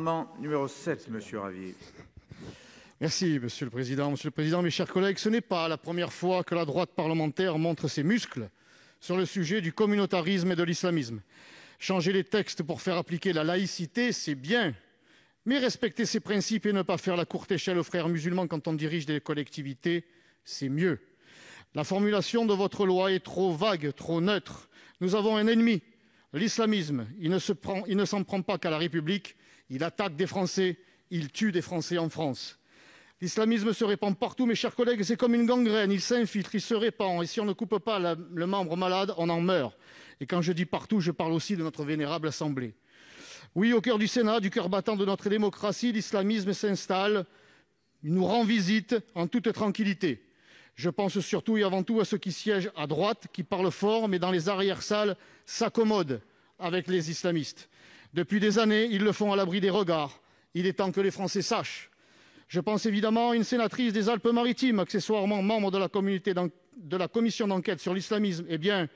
Amendement numéro 7, monsieur Ravier. Merci, monsieur le président. Monsieur le président, mes chers collègues, ce n'est pas la première fois que la droite parlementaire montre ses muscles sur le sujet du communautarisme et de l'islamisme. Changer les textes pour faire appliquer la laïcité, c'est bien, mais respecter ses principes et ne pas faire la courte échelle aux frères musulmans quand on dirige des collectivités, c'est mieux. La formulation de votre loi est trop vague, trop neutre. Nous avons un ennemi, l'islamisme. Il ne s'en prend pas qu'à la République, il attaque des Français, il tue des Français en France. L'islamisme se répand partout, mes chers collègues, c'est comme une gangrène, il s'infiltre, il se répand, et si on ne coupe pas le membre malade, on en meurt. Et quand je dis partout, je parle aussi de notre vénérable Assemblée. Oui, au cœur du Sénat, du cœur battant de notre démocratie, l'islamisme s'installe, il nous rend visite en toute tranquillité. Je pense surtout et avant tout à ceux qui siègent à droite, qui parlent fort, mais dans les arrières-salles s'accommodent avec les islamistes. Depuis des années, ils le font à l'abri des regards. Il est temps que les Français sachent. Je pense évidemment à une sénatrice des Alpes-Maritimes, accessoirement membre de la, de la commission d'enquête sur l'islamisme. Eh bien,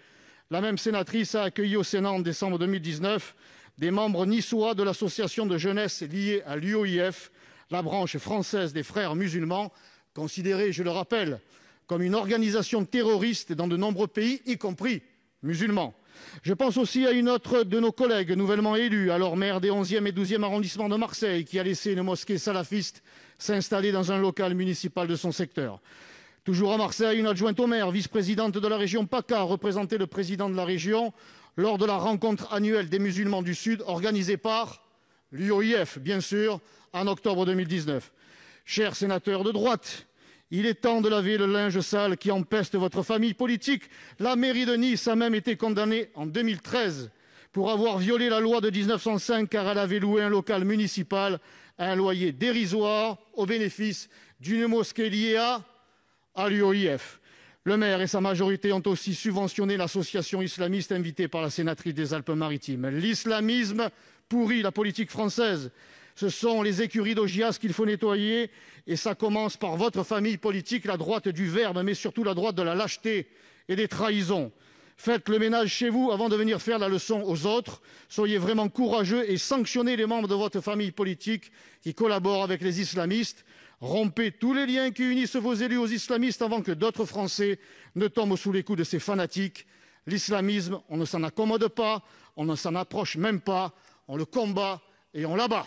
la même sénatrice a accueilli au Sénat en décembre 2019 des membres niçois de l'association de jeunesse liée à l'UOIF, la branche française des frères musulmans, considérée, je le rappelle, comme une organisation terroriste dans de nombreux pays, y compris musulmans. Je pense aussi à une autre de nos collègues nouvellement élue, alors maire des 11e et 12e arrondissements de Marseille, qui a laissé une mosquée salafiste s'installer dans un local municipal de son secteur. Toujours à Marseille, une adjointe au maire, vice-présidente de la région PACA, représentait le président de la région lors de la rencontre annuelle des musulmans du Sud organisée par l'UOIF, bien sûr, en octobre 2019. Chers sénateurs de droite, il est temps de laver le linge sale qui empeste votre famille politique. La mairie de Nice a même été condamnée en 2013 pour avoir violé la loi de 1905 car elle avait loué un local municipal à un loyer dérisoire au bénéfice d'une mosquée liée à, à l'UOIF. Le maire et sa majorité ont aussi subventionné l'association islamiste invitée par la sénatrice des Alpes-Maritimes. L'islamisme pourrit la politique française. Ce sont les écuries d'Ogias qu'il faut nettoyer, et ça commence par votre famille politique, la droite du verbe, mais surtout la droite de la lâcheté et des trahisons. Faites le ménage chez vous avant de venir faire la leçon aux autres. Soyez vraiment courageux et sanctionnez les membres de votre famille politique qui collaborent avec les islamistes. Rompez tous les liens qui unissent vos élus aux islamistes avant que d'autres Français ne tombent sous les coups de ces fanatiques. L'islamisme, on ne s'en accommode pas, on ne s'en approche même pas, on le combat et on l'abat.